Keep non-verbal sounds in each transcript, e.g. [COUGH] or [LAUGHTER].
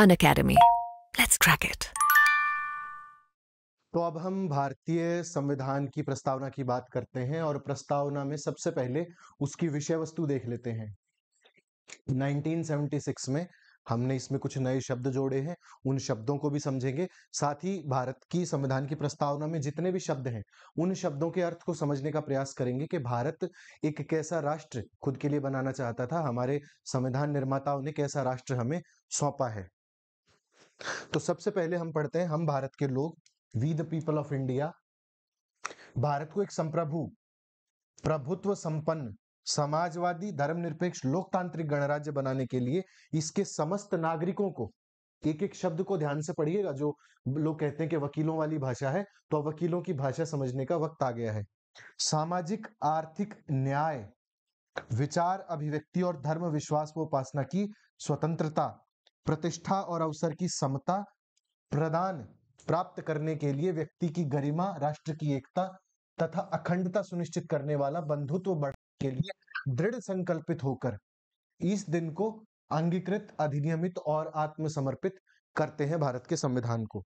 on Unacademy let's crack it तो अब हम भारतीय संविधान की प्रस्तावना की बात करते हैं और प्रस्तावना में सबसे पहले उसकी विषय वस्तु देख लेते हैं 1976 में हमने इसमें कुछ नए शब्द जोड़े हैं उन शब्दों को भी समझेंगे साथ ही भारत की संविधान की प्रस्तावना में जितने भी शब्द हैं उन शब्दों के अर्थ को समझने का प्रयास करेंगे कि भारत एक कैसा राष्ट्र खुद के लिए बनाना चाहता था हमारे संविधान निर्माताओं ने कैसा राष्ट्र हमें सौंपा है तो सबसे पहले हम पढ़ते हैं हम भारत के लोग we the people of India Bharat को एक संप्रभु प्रभुत्व संपन्न समाजवादी धर्मनिरपेक्ष लोकतांत्रिक गणराज्य बनाने के लिए इसके समस्त नागरिकों को एक एक शब्द को ध्यान से पढ़िएगा जो लोग कहते हैं कि वकीलों वाली भाषा है तो वकीलों की भाषा समझने का वक्त आ गया है सामाजिक आर्थिक न्याय विचार अभिव्यक्ति और धर्म विश्वास व उपासना की स्वतंत्रता प्रतिष्ठा और अवसर की समता प्रदान प्राप्त करने के लिए व्यक्ति की गरिमा राष्ट्र की एकता तथा अखंडता सुनिश्चित करने वाला बंधुत्व बढ़ाने के लिए दृढ़ संकल्पित होकर इस दिन को अंगीकृत अधिनियमित और आत्मसमर्पित करते हैं भारत के संविधान को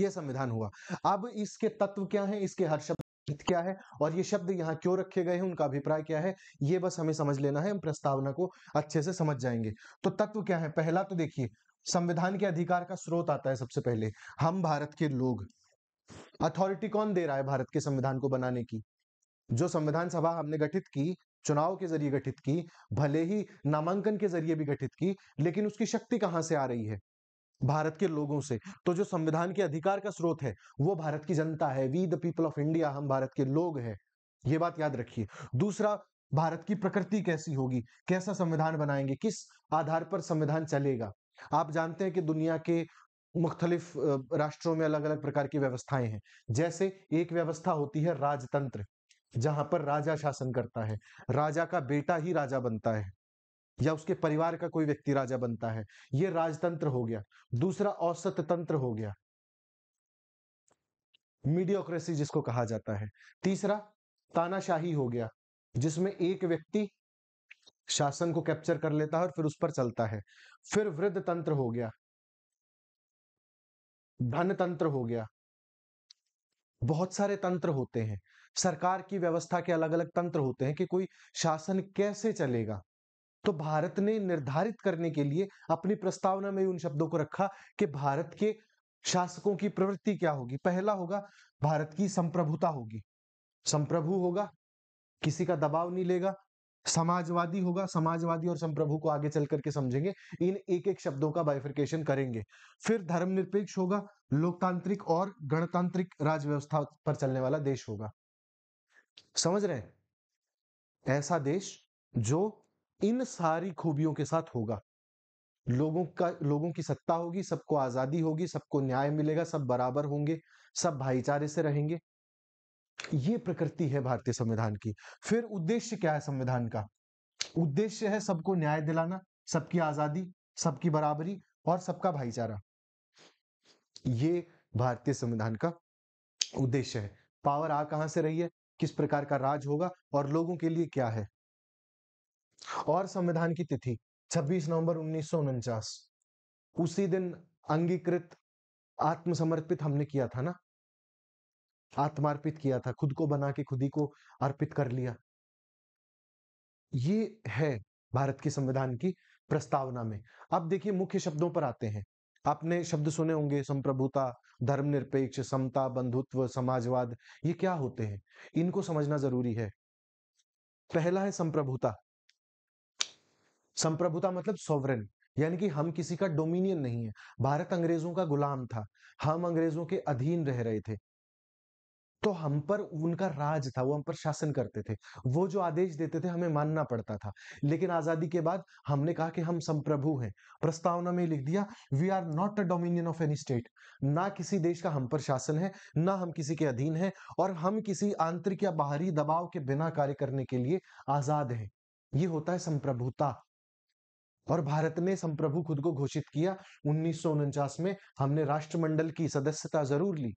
यह संविधान हुआ अब इसके तत्व क्या है इसके हर शब्द क्या है और ये शब्द यहाँ क्यों रखे गए हैं उनका अभिप्राय क्या है ये बस हमें समझ लेना है हम प्रस्तावना को अच्छे से समझ जाएंगे तो तत्व क्या है पहला तो देखिए संविधान के अधिकार का स्रोत आता है सबसे पहले हम भारत के लोग अथॉरिटी कौन दे रहा है भारत के संविधान को बनाने की जो संविधान सभा हमने गठित की चुनाव के जरिए गठित की भले ही नामांकन के जरिए भी गठित की लेकिन उसकी शक्ति कहां से आ रही है भारत के लोगों से तो जो संविधान के अधिकार का स्रोत है वो भारत की जनता है we the people of India हम भारत के लोग हैं ये बात याद रखिए दूसरा भारत की प्रकृति कैसी होगी कैसा संविधान बनाएंगे किस आधार पर संविधान चलेगा आप जानते हैं कि दुनिया के मुख्तलिफ राष्ट्रों में अलग अलग प्रकार की व्यवस्थाएं हैं जैसे एक व्यवस्था होती है राजतंत्र जहां पर राजा शासन करता है राजा का बेटा ही राजा बनता है या उसके परिवार का कोई व्यक्ति राजा बनता है ये राजतंत्र हो गया दूसरा औसत तंत्र हो गया मीडियोक्रेसी जिसको कहा जाता है तीसरा तानाशाही हो गया जिसमें एक व्यक्ति शासन को कैप्चर कर लेता है और फिर उस पर चलता है फिर वृद्ध तंत्र हो गया धन तंत्र हो गया बहुत सारे तंत्र होते हैं सरकार की व्यवस्था के अलग अलग तंत्र होते हैं कि कोई शासन कैसे चलेगा तो भारत ने निर्धारित करने के लिए अपनी प्रस्तावना में उन शब्दों को रखा कि भारत के शासकों की प्रवृत्ति क्या होगी पहला होगा भारत की संप्रभुता होगी संप्रभु होगा किसी का दबाव नहीं लेगा समाजवादी होगा समाजवादी और संप्रभु को आगे चल करके समझेंगे इन एक एक शब्दों का बाइफिकेशन करेंगे फिर धर्मनिरपेक्ष होगा लोकतांत्रिक और गणतांत्रिक राज व्यवस्था पर चलने वाला देश होगा समझ रहे हैं ऐसा देश जो इन सारी खूबियों के साथ होगा लोगों का लोगों की सत्ता होगी सबको आजादी होगी सबको न्याय मिलेगा सब बराबर होंगे सब भाईचारे से रहेंगे ये प्रकृति है भारतीय संविधान की फिर उद्देश्य क्या है संविधान का उद्देश्य है सबको न्याय दिलाना सबकी आजादी सबकी बराबरी और सबका भाईचारा ये भारतीय संविधान का उद्देश्य है पावर आ कहां से रही है किस प्रकार का राज होगा और लोगों के लिए क्या है और संविधान की तिथि 26 नवंबर उन्नीस उसी दिन अंगीकृत आत्मसमर्पित हमने किया था ना आत्मार्पित किया था खुद को बना के खुद ही को अर्पित कर लिया ये है भारत के संविधान की प्रस्तावना में अब देखिए मुख्य शब्दों पर आते हैं आपने शब्द सुने होंगे संप्रभुता धर्मनिरपेक्ष समता बंधुत्व समाजवाद ये क्या होते हैं इनको समझना जरूरी है पहला है संप्रभुता संप्रभुता मतलब सोवरेन यानी कि हम किसी का डोमिनियन नहीं है भारत अंग्रेजों का गुलाम था हम अंग्रेजों के अधीन रह रहे थे तो हम पर उनका राज था वो हम पर शासन करते थे वो जो आदेश देते थे हमें मानना पड़ता था लेकिन आजादी के बाद हमने कहा कि हम संप्रभु हैं प्रस्तावना में लिख दिया we are not a dominion of any state ना किसी देश का हम पर शासन है ना हम किसी के अधीन है और हम किसी आंतरिक या बाहरी दबाव के बिना कार्य करने के लिए आजाद हैं ये होता है संप्रभुता और भारत ने संप्रभु खुद को घोषित किया उन्नीस में हमने राष्ट्रमंडल की सदस्यता जरूर ली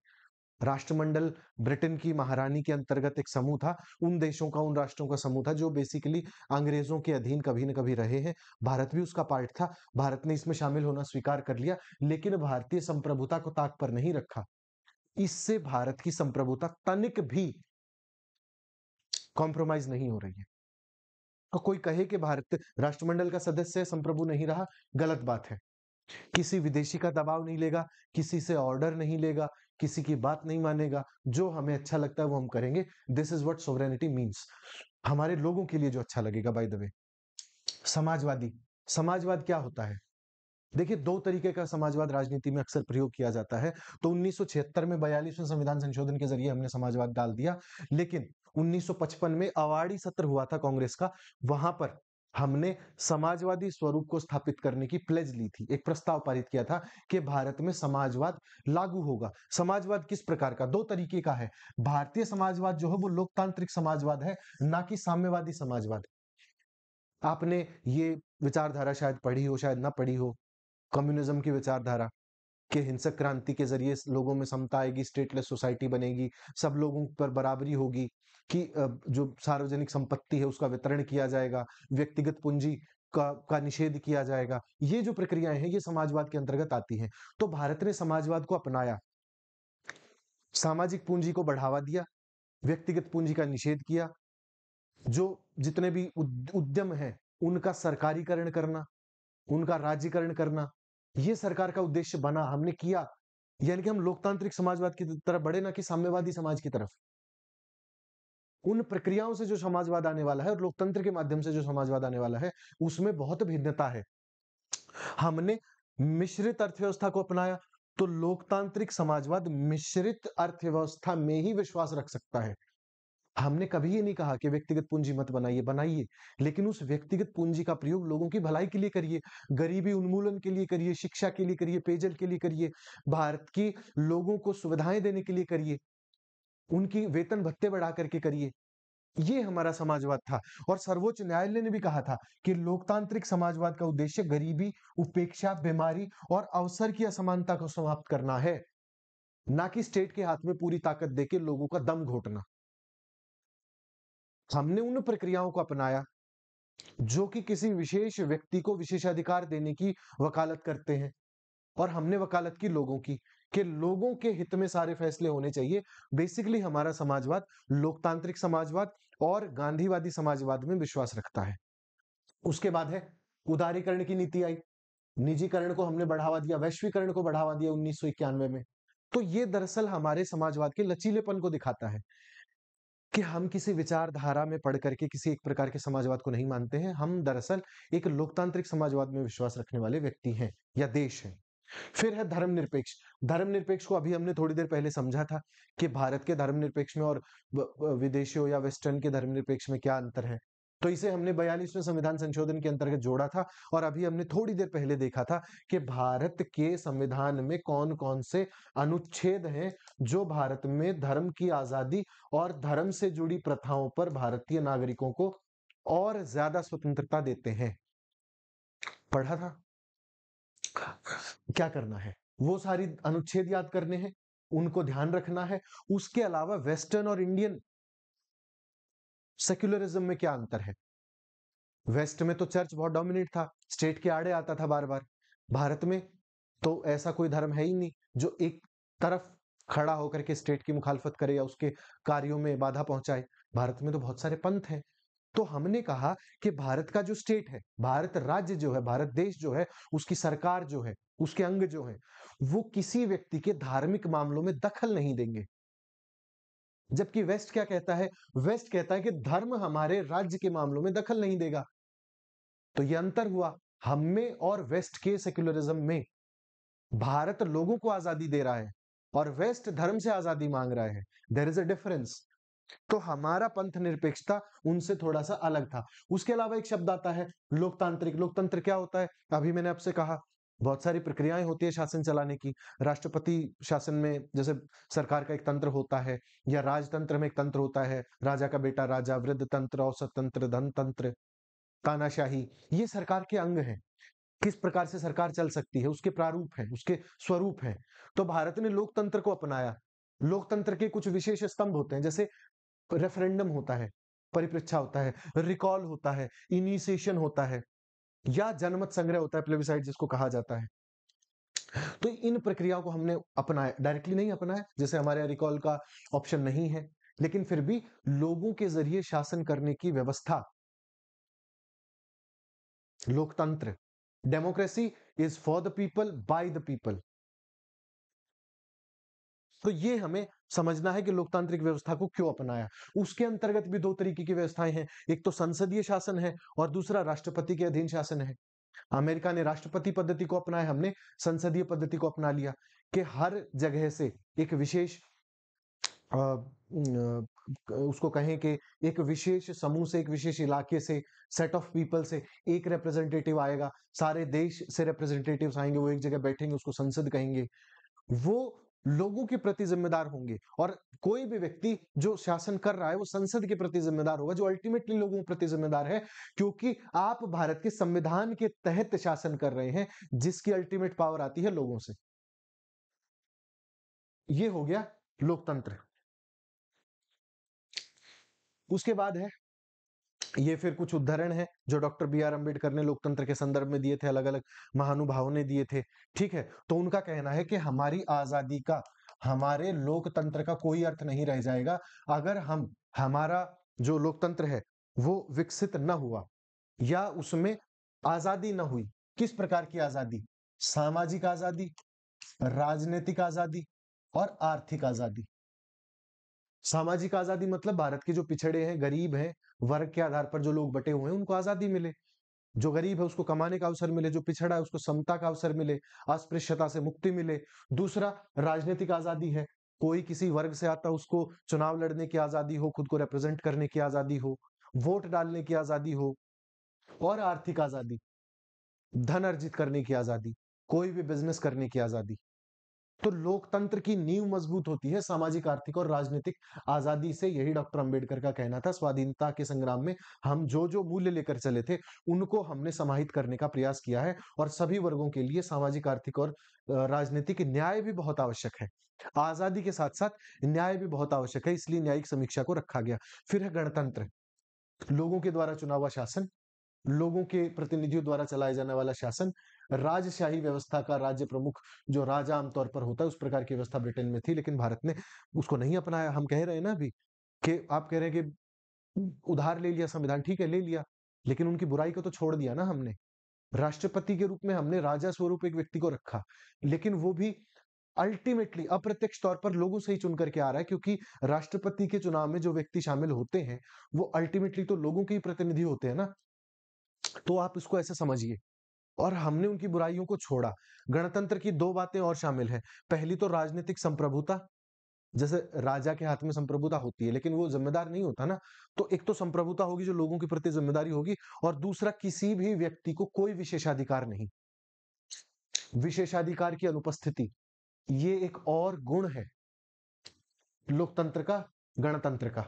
राष्ट्रमंडल ब्रिटेन की महारानी के अंतर्गत एक समूह था उन देशों का उन राष्ट्रों का समूह था जो बेसिकली अंग्रेजों के अधीन कभी न कभी रहे हैं भारत भी उसका पार्ट था भारत ने इसमें शामिल होना स्वीकार कर लिया लेकिन भारतीय संप्रभुता को ताक पर नहीं रखा इससे भारत की संप्रभुता तनिक भी कॉम्प्रोमाइज नहीं हो रही है कोई कहे कि भारत राष्ट्रमंडल का सदस्य संप्रभु नहीं रहा गलत बात है किसी विदेशी का दबाव नहीं लेगा किसी से ऑर्डर नहीं लेगा किसी की बात नहीं मानेगा जो हमें अच्छा लगता है वो हम करेंगे this is what sovereignty means हमारे लोगों के लिए जो अच्छा लगेगा बाय द वे समाजवादी समाजवाद क्या होता है देखिए दो तरीके का समाजवाद राजनीति में अक्सर प्रयोग किया जाता है तो 1976 में बयालीसवें संविधान संशोधन के जरिए हमने समाजवाद डाल दिया लेकिन 1955 में अवाड़ी सत्र हुआ था कांग्रेस का वहां पर हमने समाजवादी स्वरूप को स्थापित करने की प्लेज ली थी एक प्रस्ताव पारित किया था कि भारत में समाजवाद लागू होगा समाजवाद किस प्रकार का दो तरीके का है भारतीय समाजवाद जो है वो लोकतांत्रिक समाजवाद है ना कि साम्यवादी समाजवाद आपने ये विचारधारा शायद पढ़ी हो शायद ना पढ़ी हो कम्युनिज्म की विचारधारा कि हिंसक क्रांति के जरिए लोगों में समता आएगी स्टेटलेस सोसाइटी बनेगी सब लोगों पर बराबरी होगी कि जो सार्वजनिक संपत्ति है उसका वितरण किया जाएगा व्यक्तिगत पूंजी का का निषेध किया जाएगा ये जो प्रक्रियाएं हैं ये समाजवाद के अंतर्गत आती हैं तो भारत ने समाजवाद को अपनाया सामाजिक पूंजी को बढ़ावा दिया व्यक्तिगत पूंजी का निषेध किया जो जितने भी उद्यम हैं उनका सरकारीकरण करना उनका राज्यकरण करना ये सरकार का उद्देश्य बना हमने किया यानी कि हम लोकतांत्रिक समाजवाद की तरफ बढ़े ना कि साम्यवादी समाज की तरफ उन प्रक्रियाओं से जो समाजवाद आने वाला है और लोकतंत्र के माध्यम से जो समाजवाद आने वाला है उसमें बहुत भिन्नता है हमने मिश्रित अर्थव्यवस्था को अपनाया तो लोकतांत्रिक समाजवाद मिश्रित अर्थव्यवस्था में ही विश्वास रख सकता है हमने कभी ये नहीं कहा कि व्यक्तिगत पूंजी मत बनाइए बनाइए लेकिन उस व्यक्तिगत पूंजी का प्रयोग लोगों की भलाई के लिए करिए गरीबी उन्मूलन के लिए करिए शिक्षा के लिए करिए पेयजल के लिए करिए भारत की लोगों को सुविधाएं देने के लिए करिए उनकी वेतन भत्ते बढ़ा करके करिए ये हमारा समाजवाद था और सर्वोच्च न्यायालय ने भी कहा था कि लोकतांत्रिक समाजवाद का उद्देश्य गरीबी उपेक्षा बीमारी और अवसर की असमानता को समाप्त करना है ना कि स्टेट के हाथ में पूरी ताकत देके लोगों का दम घोटना हमने उन प्रक्रियाओं को अपनाया जो कि किसी विशेष व्यक्ति को विशेषाधिकार देने की वकालत करते हैं और हमने वकालत की लोगों की कि लोगों के हित में सारे फैसले होने चाहिए बेसिकली हमारा समाजवाद लोकतांत्रिक समाजवाद और गांधीवादी समाजवाद में विश्वास रखता है उसके बाद है उदारीकरण की नीति आई निजीकरण को हमने बढ़ावा दिया वैश्वीकरण को बढ़ावा दिया उन्नीस में तो ये दरअसल हमारे समाजवाद के लचीलेपन को दिखाता है कि हम किसी विचारधारा में पढ़ करके किसी एक प्रकार के समाजवाद को नहीं मानते हैं हम दरअसल एक लोकतांत्रिक समाजवाद में विश्वास रखने वाले व्यक्ति हैं या देश हैं फिर है धर्मनिरपेक्ष धर्मनिरपेक्ष को अभी हमने थोड़ी देर पहले समझा था कि भारत के धर्मनिरपेक्ष में और विदेशियों या वेस्टर्न के धर्मनिरपेक्ष में क्या अंतर है तो इसे हमने बयालीसवें संविधान संशोधन के अंतर्गत जोड़ा था और अभी हमने थोड़ी देर पहले देखा था कि भारत के संविधान में कौन कौन से अनुच्छेद हैं जो भारत में धर्म की आजादी और धर्म से जुड़ी प्रथाओं पर भारतीय नागरिकों को और ज्यादा स्वतंत्रता देते हैं पढ़ा था क्या करना है वो सारी अनुच्छेद याद करने हैं उनको ध्यान रखना है उसके अलावा वेस्टर्न और इंडियन सेक्युलरिज्म में क्या अंतर है वेस्ट में तो चर्च बहुत डोमिनेट था स्टेट के आड़े आता था बार बार भारत में तो ऐसा कोई धर्म है ही नहीं जो एक तरफ खड़ा होकर के स्टेट की मुखालफत करे या उसके कार्यों में बाधा पहुंचाए भारत में तो बहुत सारे पंथ हैं तो हमने कहा कि भारत का जो स्टेट है भारत राज्य जो है भारत देश जो है उसकी सरकार जो है उसके अंग जो है वो किसी व्यक्ति के धार्मिक मामलों में दखल नहीं देंगे जबकि वेस्ट क्या कहता है वेस्ट कहता है कि धर्म हमारे राज्य के मामलों में दखल नहीं देगा तो यह अंतर हुआ हम में और वेस्ट के सेक्युलरिज्म में भारत लोगों को आजादी दे रहा है और वेस्ट धर्म से आजादी मांग रहा है देर इज अ डिफरेंस तो हमारा पंथ निरपेक्षता उनसे थोड़ा सा अलग था उसके अलावा एक शब्द आता है लोकतांत्रिक लोकतंत्र क्या होता है अभी मैंने आपसे कहा बहुत सारी प्रक्रियाएं होती है शासन चलाने की राष्ट्रपति शासन में जैसे सरकार का एक तंत्र होता है या राजतंत्र में एक तंत्र होता है राजा का बेटा राजा वृद्ध तंत्र औसत तंत्र धन तंत्र तानाशाही ये सरकार के अंग हैं किस प्रकार से सरकार चल सकती है उसके प्रारूप है उसके स्वरूप है तो भारत ने लोकतंत्र को अपनाया लोकतंत्र के कुछ विशेष स्तंभ होते हैं जैसे रेफरेंडम होता है परिप्रेक्षा होता है रिकॉल होता है इनिशिएशन होता है या जनमत संग्रह होता है प्लेबिसाइड जिसको कहा जाता है तो इन प्रक्रियाओं को हमने अपनाया डायरेक्टली नहीं अपनाया जैसे हमारे रिकॉल का ऑप्शन नहीं है लेकिन फिर भी लोगों के जरिए शासन करने की व्यवस्था लोकतंत्र democracy is for the people by the people तो ये हमें समझना है कि लोकतांत्रिक व्यवस्था को क्यों अपनाया उसके अंतर्गत भी दो तरीके की व्यवस्थाएं हैं एक तो संसदीय शासन है और दूसरा राष्ट्रपति के अधीन शासन है अमेरिका ने राष्ट्रपति पद्धति को अपनाया हमने संसदीय पद्धति को अपना लिया कि हर जगह से एक विशेष उसको कहें कि एक विशेष समूह से एक विशेष इलाके से सेट ऑफ पीपल से एक रिप्रेजेंटेटिव आएगा सारे देश से रिप्रेजेंटेटिव आएंगे वो एक जगह बैठेंगे उसको संसद कहेंगे वो लोगों के प्रति जिम्मेदार होंगे और कोई भी व्यक्ति जो शासन कर रहा है वो संसद के प्रति जिम्मेदार होगा जो अल्टीमेटली लोगों के प्रति जिम्मेदार है क्योंकि आप भारत के संविधान के तहत शासन कर रहे हैं जिसकी अल्टीमेट पावर आती है लोगों से ये हो गया लोकतंत्र उसके बाद है ये फिर कुछ उदाहरण है जो डॉक्टर बी आर अम्बेडकर ने लोकतंत्र के संदर्भ में दिए थे अलग अलग महानुभावों ने दिए थे ठीक है तो उनका कहना है कि हमारी आजादी का हमारे लोकतंत्र का कोई अर्थ नहीं रह जाएगा अगर हम हमारा जो लोकतंत्र है वो विकसित न हुआ या उसमें आजादी न हुई किस प्रकार की आजादी सामाजिक आजादी राजनीतिक आजादी और आर्थिक आजादी सामाजिक आजादी मतलब भारत के जो पिछड़े हैं गरीब हैं वर्ग के आधार पर जो लोग बटे हुए हैं उनको आजादी मिले जो गरीब है उसको कमाने का अवसर मिले जो पिछड़ा है उसको समता का अवसर मिले अस्पृश्यता से मुक्ति मिले दूसरा राजनीतिक आजादी है कोई किसी वर्ग से आता उसको चुनाव लड़ने की आजादी हो खुद को रिप्रेजेंट करने की आजादी हो वोट डालने की आजादी हो और आर्थिक आजादी धन अर्जित करने की आजादी कोई भी बिजनेस करने की आजादी तो लोकतंत्र की नींव मजबूत होती है सामाजिक आर्थिक और राजनीतिक आजादी से यही डॉक्टर अंबेडकर का कहना था स्वाधीनता के संग्राम में हम जो जो मूल्य लेकर चले थे उनको हमने समाहित करने का प्रयास किया है और सभी वर्गों के लिए सामाजिक आर्थिक और राजनीतिक न्याय भी बहुत आवश्यक है आजादी के साथ साथ न्याय भी बहुत आवश्यक है इसलिए न्यायिक समीक्षा को रखा गया फिर है गणतंत्र लोगों के द्वारा चुना हुआ शासन लोगों के प्रतिनिधियों द्वारा चलाया जाने वाला शासन राजशाही व्यवस्था का राज्य प्रमुख जो राजा आमतौर पर होता है उस प्रकार की व्यवस्था ब्रिटेन में थी लेकिन भारत ने उसको नहीं अपनाया हम कह रहे हैं ना अभी कि आप कह रहे हैं कि उधार ले लिया संविधान ठीक है ले लिया लेकिन उनकी बुराई को तो छोड़ दिया ना हमने राष्ट्रपति के रूप में हमने राजा स्वरूप एक व्यक्ति को रखा लेकिन वो भी अल्टीमेटली अप्रत्यक्ष तौर पर लोगों से ही चुन करके आ रहा है क्योंकि राष्ट्रपति के चुनाव में जो व्यक्ति शामिल होते हैं वो अल्टीमेटली तो लोगों के ही प्रतिनिधि होते हैं ना तो आप इसको ऐसे समझिए और हमने उनकी बुराइयों को छोड़ा गणतंत्र की दो बातें और शामिल हैं पहली तो राजनीतिक संप्रभुता जैसे राजा के हाथ में संप्रभुता होती है लेकिन वो जिम्मेदार नहीं होता ना तो एक तो संप्रभुता होगी जो लोगों के प्रति जिम्मेदारी होगी और दूसरा किसी भी व्यक्ति को कोई विशेषाधिकार नहीं विशेषाधिकार की अनुपस्थिति ये एक और गुण है लोकतंत्र का गणतंत्र का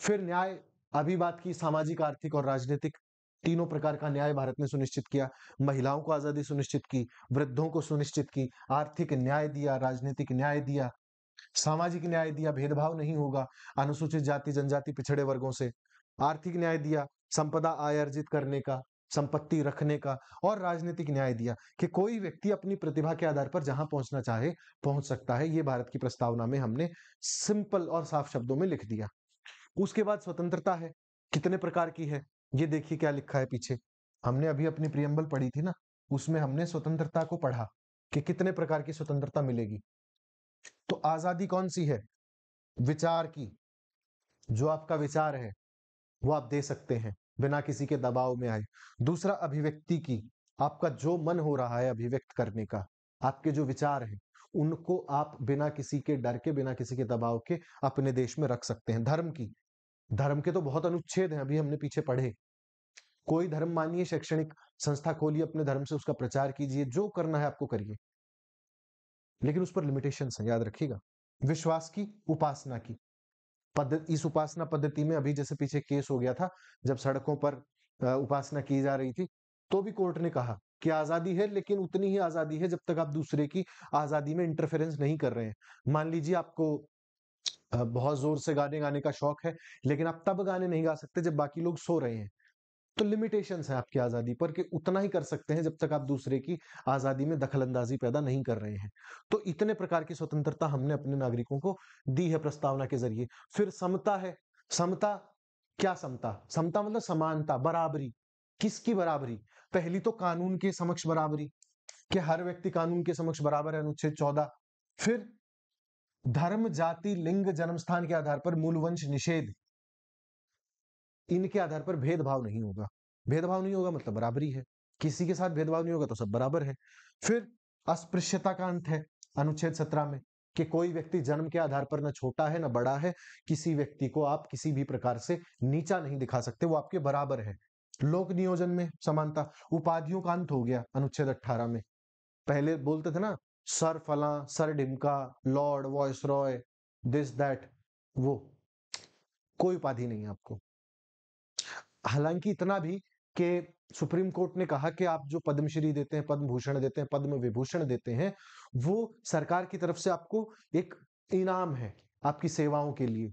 फिर न्याय अभी बात की सामाजिक आर्थिक और राजनीतिक तीनों प्रकार का न्याय भारत ने सुनिश्चित किया महिलाओं को आजादी सुनिश्चित की वृद्धों को सुनिश्चित की आर्थिक न्याय दिया राजनीतिक न्याय दिया सामाजिक न्याय दिया भेदभाव नहीं होगा अनुसूचित जाति जनजाति पिछड़े वर्गों से आर्थिक न्याय दिया संपदा आय अर्जित करने का संपत्ति रखने का और राजनीतिक न्याय दिया कि कोई व्यक्ति अपनी प्रतिभा के आधार पर जहां पहुंचना चाहे पहुंच सकता है ये भारत की प्रस्तावना में हमने सिंपल और साफ शब्दों में लिख दिया उसके बाद स्वतंत्रता है कितने प्रकार की है ये देखिए क्या लिखा है पीछे हमने अभी अपनी प्रियम्बल पढ़ी थी ना उसमें हमने स्वतंत्रता को पढ़ा कि कितने प्रकार की स्वतंत्रता मिलेगी तो आजादी कौन सी है विचार की जो आपका विचार है वो आप दे सकते हैं बिना किसी के दबाव में आए दूसरा अभिव्यक्ति की आपका जो मन हो रहा है अभिव्यक्त करने का आपके जो विचार हैं उनको आप बिना किसी के डर के बिना किसी के दबाव के अपने देश में रख सकते हैं धर्म की धर्म के तो बहुत अनुच्छेद हैं अभी हमने पीछे पढ़े कोई धर्म मानिए शैक्षणिक संस्था खोलिए अपने धर्म से उसका प्रचार कीजिए जो करना है आपको करिए लेकिन उस पर लिमिटेशन है याद रखिएगा विश्वास की उपासना की पद्धति इस उपासना पद्धति में अभी जैसे पीछे केस हो गया था जब सड़कों पर उपासना की जा रही थी तो भी कोर्ट ने कहा कि आजादी है लेकिन उतनी ही आजादी है जब तक आप दूसरे की आजादी में इंटरफेरेंस नहीं कर रहे हैं मान लीजिए आपको बहुत जोर से गाने गाने का शौक है लेकिन आप तब गाने नहीं गा सकते जब बाकी लोग सो रहे हैं तो लिमिटेशन है आपकी आज़ादी पर कि उतना ही कर सकते हैं जब तक आप दूसरे की आज़ादी में दखल अंदाजी पैदा नहीं कर रहे हैं तो इतने प्रकार की स्वतंत्रता हमने अपने नागरिकों को दी है प्रस्तावना के जरिए फिर समता है समता क्या समता समता मतलब समानता बराबरी किसकी बराबरी पहली तो कानून के समक्ष बराबरी कि हर व्यक्ति कानून के समक्ष बराबर है अनुच्छेद चौदह फिर धर्म जाति लिंग जन्म स्थान के आधार पर मूल वंश निषेध इनके आधार पर भेदभाव नहीं होगा भेदभाव नहीं होगा मतलब बराबरी है किसी के साथ भेदभाव नहीं होगा तो सब बराबर है फिर अस्पृश्यता का अंत है अनुच्छेद सत्रह में कि कोई व्यक्ति जन्म के आधार पर ना छोटा है न बड़ा है किसी व्यक्ति को आप किसी भी प्रकार से नीचा नहीं दिखा सकते वो आपके बराबर है लोक नियोजन में समानता उपाधियों का अंत हो गया अनुच्छेद अट्ठारह में पहले बोलते थे ना सर फला सर डिमका lord viceroy this that वो कोई उपाधि नहीं है आपको हालांकि इतना भी कि सुप्रीम कोर्ट ने कहा कि आप जो पद्मश्री देते हैं पद्म भूषण देते हैं पद्म विभूषण देते हैं वो सरकार की तरफ से आपको एक इनाम है आपकी सेवाओं के लिए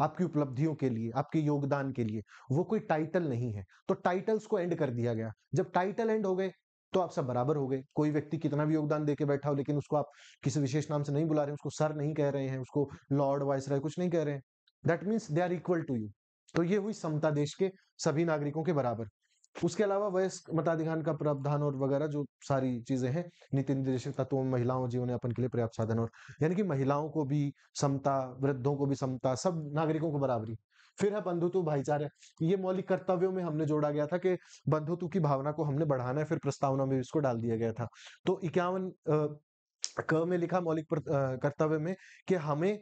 आपकी उपलब्धियों के लिए आपके योगदान के लिए वो कोई टाइटल नहीं है तो टाइटल्स को एंड कर दिया गया जब टाइटल एंड हो गए तो आप सब बराबर हो गए कोई व्यक्ति कितना भी योगदान देके बैठा हो लेकिन उसको आप किसी विशेष नाम से नहीं बुला रहे उसको सर नहीं कह रहे हैं उसको लॉर्ड वाइस राय कुछ नहीं कह रहे हैं that means they are equal to you तो ये हुई समता देश के सभी नागरिकों के बराबर उसके अलावा वयस्क मताधिकार का प्रावधान और वगैरह जो सारी चीजें हैं नीति निर्देशक तत्व में महिलाओं अपन के लिए पर्याप्त साधन और यानी कि महिलाओं को भी समता वृद्धों को भी समता सब नागरिकों को बराबरी फिर है बंधुत्व भाईचारे ये मौलिक कर्तव्यों में हमने जोड़ा गया था कि बंधुत्व की भावना को हमने बढ़ाना है फिर प्रस्तावना में इसको डाल दिया गया था तो इक्यावन क में लिखा मौलिक कर्तव्य में कि हमें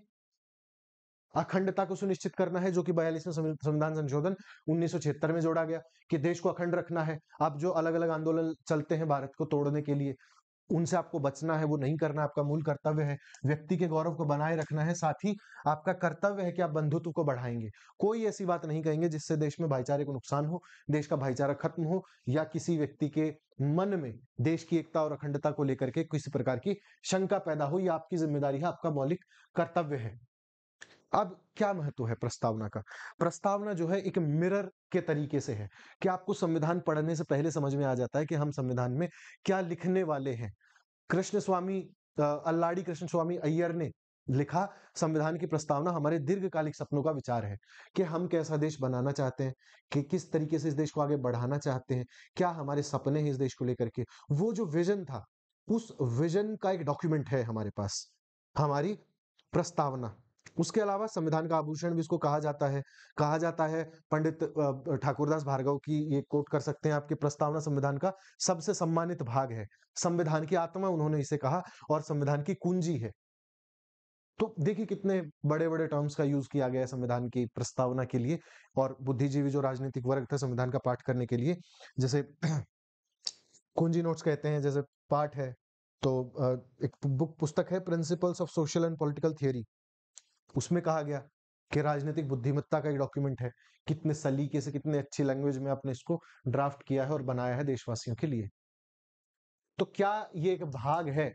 अखंडता को सुनिश्चित करना है जो कि बयालीसवें संविधान संशोधन उन्नीस में जोड़ा गया कि देश को अखंड रखना है अब जो अलग अलग आंदोलन चलते हैं भारत को तोड़ने के लिए उनसे आपको बचना है वो नहीं करना आपका मूल कर्तव्य है व्यक्ति के गौरव को बनाए रखना है साथ ही आपका कर्तव्य है कि आप बंधुत्व को बढ़ाएंगे कोई ऐसी बात नहीं कहेंगे जिससे देश में भाईचारे को नुकसान हो देश का भाईचारा खत्म हो या किसी व्यक्ति के मन में देश की एकता और अखंडता को लेकर के किसी प्रकार की शंका पैदा हो या आपकी जिम्मेदारी है आपका मौलिक कर्तव्य है अब क्या महत्व है प्रस्तावना का प्रस्तावना जो है एक मिरर के तरीके से है कि आपको संविधान पढ़ने से पहले समझ में आ जाता है कि हम संविधान में क्या लिखने वाले हैं कृष्ण स्वामी अल्लाड़ी कृष्ण स्वामी अय्यर ने लिखा संविधान की प्रस्तावना हमारे दीर्घकालिक सपनों का विचार है कि हम कैसा देश बनाना चाहते हैं कि किस तरीके से इस देश को आगे बढ़ाना चाहते हैं क्या हमारे सपने हैं इस देश को लेकर के वो जो विजन था उस विजन का एक डॉक्यूमेंट है हमारे पास हमारी प्रस्तावना उसके अलावा संविधान का आभूषण भी इसको कहा जाता है कहा जाता है पंडित ठाकुरदास भार्गव की ये कोट कर सकते हैं आपकी प्रस्तावना संविधान का सबसे सम्मानित भाग है संविधान की आत्मा उन्होंने इसे कहा और संविधान की कुंजी है तो देखिए कितने बड़े बड़े टर्म्स का यूज किया गया है संविधान की प्रस्तावना के लिए और बुद्धिजीवी जो राजनीतिक वर्ग था संविधान का पाठ करने के लिए जैसे [CLEARS THROAT] कुंजी नोट्स कहते हैं जैसे पाठ है तो एक बुक पुस्तक है principles of social and political theory उसमें कहा गया कि राजनीतिक बुद्धिमत्ता का एक डॉक्यूमेंट है कितने सलीके से कितने अच्छी लैंग्वेज में आपने इसको ड्राफ्ट किया है और बनाया है देशवासियों के लिए तो क्या ये एक भाग है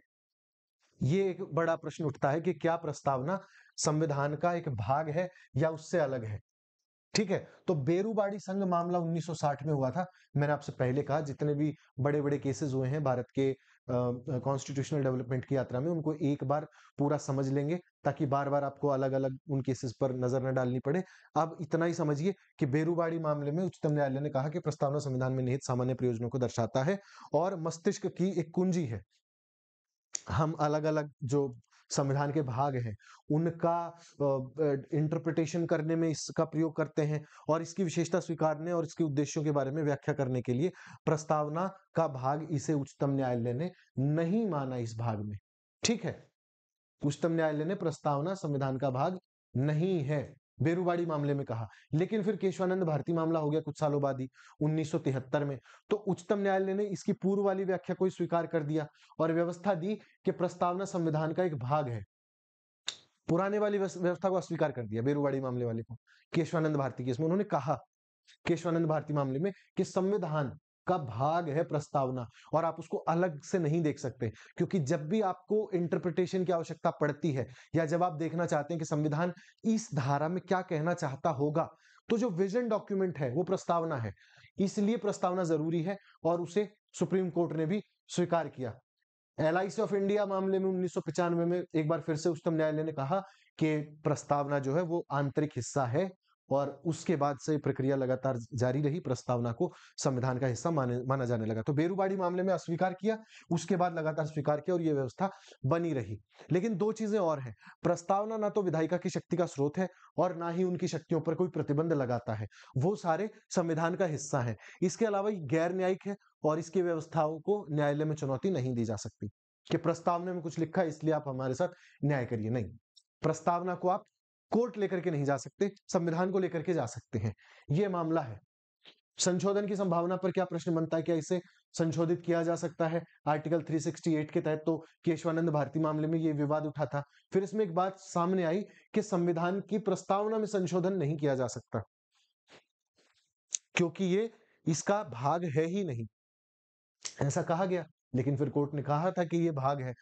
ये एक बड़ा प्रश्न उठता है कि क्या प्रस्तावना संविधान का एक भाग है या उससे अलग है ठीक है तो बेरूबाड़ी संघ मामला 1960 में हुआ था मैंने आपसे पहले कहा जितने भी बड़े बड़े केसेस हुए हैं भारत के कॉन्स्टिट्यूशनल डेवलपमेंट की यात्रा में उनको एक बार पूरा समझ लेंगे ताकि बार बार आपको अलग अलग उन केसेस पर नजर न डालनी पड़े अब इतना ही समझिए कि बेरूबाड़ी मामले में उच्चतम न्यायालय ने कहा कि प्रस्तावना संविधान में निहित सामान्य प्रयोजनों को दर्शाता है और मस्तिष्क की एक कुंजी है हम अलग अलग जो संविधान के भाग हैं उनका इंटरप्रिटेशन करने में इसका प्रयोग करते हैं और इसकी विशेषता स्वीकारने और इसके उद्देश्यों के बारे में व्याख्या करने के लिए प्रस्तावना का भाग इसे उच्चतम न्यायालय ने नहीं माना इस भाग में ठीक है उच्चतम न्यायालय ने प्रस्तावना संविधान का भाग नहीं है बेरुबाड़ी मामले में कहा लेकिन फिर केशवानंद भारती मामला हो गया कुछ सालों बाद ही 1973 में तो उच्चतम न्यायालय ने इसकी पूर्व वाली व्याख्या को स्वीकार कर दिया और व्यवस्था दी कि प्रस्तावना संविधान का एक भाग है पुराने वाली व्यवस्था को अस्वीकार कर दिया बेरुबाड़ी मामले वाले को केशवानंद भारती केस में उन्होंने कहा केशवानंद भारती मामले में कि संविधान का भाग है प्रस्तावना और आप उसको अलग से नहीं देख सकते क्योंकि जब भी आपको इंटरप्रिटेशन की आवश्यकता पड़ती है या जब आप देखना चाहते हैं कि संविधान इस धारा में क्या कहना चाहता होगा तो जो विजन डॉक्यूमेंट है वो प्रस्तावना है इसलिए प्रस्तावना जरूरी है और उसे सुप्रीम कोर्ट ने भी स्वीकार किया एल ऑफ इंडिया मामले में उन्नीस में एक बार फिर से उच्चतम न्यायालय ने कहा कि प्रस्तावना जो है वो आंतरिक हिस्सा है और उसके बाद से प्रक्रिया लगातार जारी रही प्रस्तावना को संविधान का हिस्सा माने माना जाने लगा तो बेरुबाड़ी मामले में अस्वीकार किया उसके बाद लगातार स्वीकार किया और यह व्यवस्था बनी रही लेकिन दो चीजें और हैं प्रस्तावना ना तो विधायिका की शक्ति का स्रोत है और ना ही उनकी शक्तियों पर कोई प्रतिबंध लगाता है वो सारे संविधान का हिस्सा है इसके अलावा ये गैर न्यायिक है और इसकी व्यवस्थाओं को न्यायालय में चुनौती नहीं दी जा सकती कि प्रस्तावना में कुछ लिखा है इसलिए आप हमारे साथ न्याय करिए नहीं प्रस्तावना को आप कोर्ट लेकर के नहीं जा सकते संविधान को लेकर के जा सकते हैं यह मामला है संशोधन की संभावना पर क्या प्रश्न बनता है क्या इसे संशोधित किया जा सकता है आर्टिकल 368 के तहत तो केशवानंद भारती मामले में ये विवाद उठा था फिर इसमें एक बात सामने आई कि संविधान की प्रस्तावना में संशोधन नहीं किया जा सकता क्योंकि ये इसका भाग है ही नहीं ऐसा कहा गया लेकिन फिर कोर्ट ने कहा था कि यह भाग है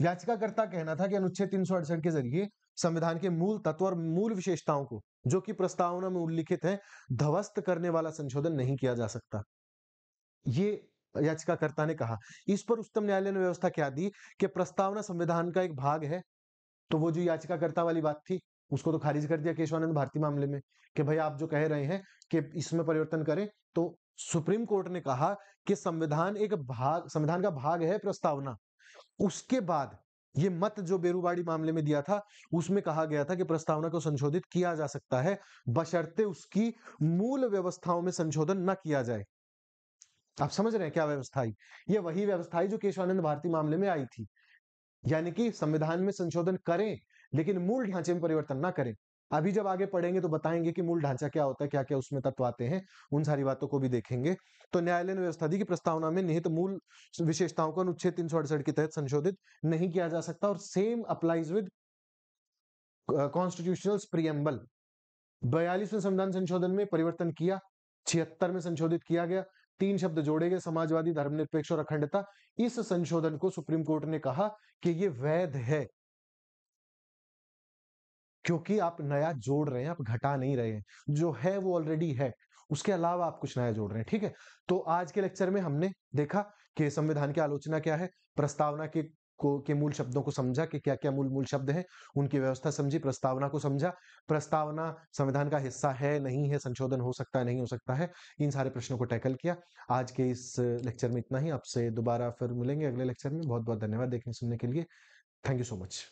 याचिकाकर्ता कहना था कि अनुच्छेद तीन के जरिए संविधान के मूल तत्व और मूल विशेषताओं को जो कि प्रस्तावना में उल्लिखित है ध्वस्त करने वाला संशोधन नहीं किया जा सकता ये याचिकाकर्ता ने कहा इस पर उच्चतम न्यायालय ने व्यवस्था क्या दी कि प्रस्तावना संविधान का एक भाग है तो वो जो याचिकाकर्ता वाली बात थी उसको तो खारिज कर दिया केशवानंद भारती मामले में कि भाई आप जो कह रहे हैं कि इसमें परिवर्तन करें तो सुप्रीम कोर्ट ने कहा कि संविधान एक भाग संविधान का भाग है प्रस्तावना उसके बाद ये मत जो बेरूबाड़ी मामले में दिया था उसमें कहा गया था कि प्रस्तावना को संशोधित किया जा सकता है बशर्ते उसकी मूल व्यवस्थाओं में संशोधन न किया जाए आप समझ रहे हैं क्या व्यवस्था आई ये वही व्यवस्था जो केशवानंद भारती मामले में आई थी यानी कि संविधान में संशोधन करें लेकिन मूल ढांचे में परिवर्तन ना करें अभी जब आगे पढ़ेंगे तो बताएंगे कि मूल ढांचा क्या होता है क्या क्या उसमें तत्व आते हैं उन सारी बातों को भी देखेंगे तो न्यायालय ने व्यवस्था दी कि प्रस्तावना में निहित मूल विशेषताओं को अनुच्छेद तीन के तहत संशोधित नहीं किया जा सकता और same applies with constitutional preamble बयालीसवें संविधान संशोधन में परिवर्तन किया छिहत्तर में संशोधित किया गया तीन शब्द जोड़े गए समाजवादी धर्मनिरपेक्ष और अखंडता इस संशोधन को सुप्रीम कोर्ट ने कहा कि ये वैध है क्योंकि आप नया जोड़ रहे हैं आप घटा नहीं रहे हैं जो है वो ऑलरेडी है उसके अलावा आप कुछ नया जोड़ रहे हैं ठीक है तो आज के लेक्चर में हमने देखा कि संविधान की आलोचना क्या है प्रस्तावना के को के मूल शब्दों को समझा कि क्या क्या मूल मूल शब्द हैं उनकी व्यवस्था समझी प्रस्तावना को समझा प्रस्तावना संविधान का हिस्सा है नहीं है संशोधन हो सकता है नहीं हो सकता है इन सारे प्रश्नों को टैकल किया आज के इस लेक्चर में इतना ही आपसे दोबारा फिर मिलेंगे अगले लेक्चर में बहुत बहुत धन्यवाद देखने सुनने के लिए थैंक यू सो मच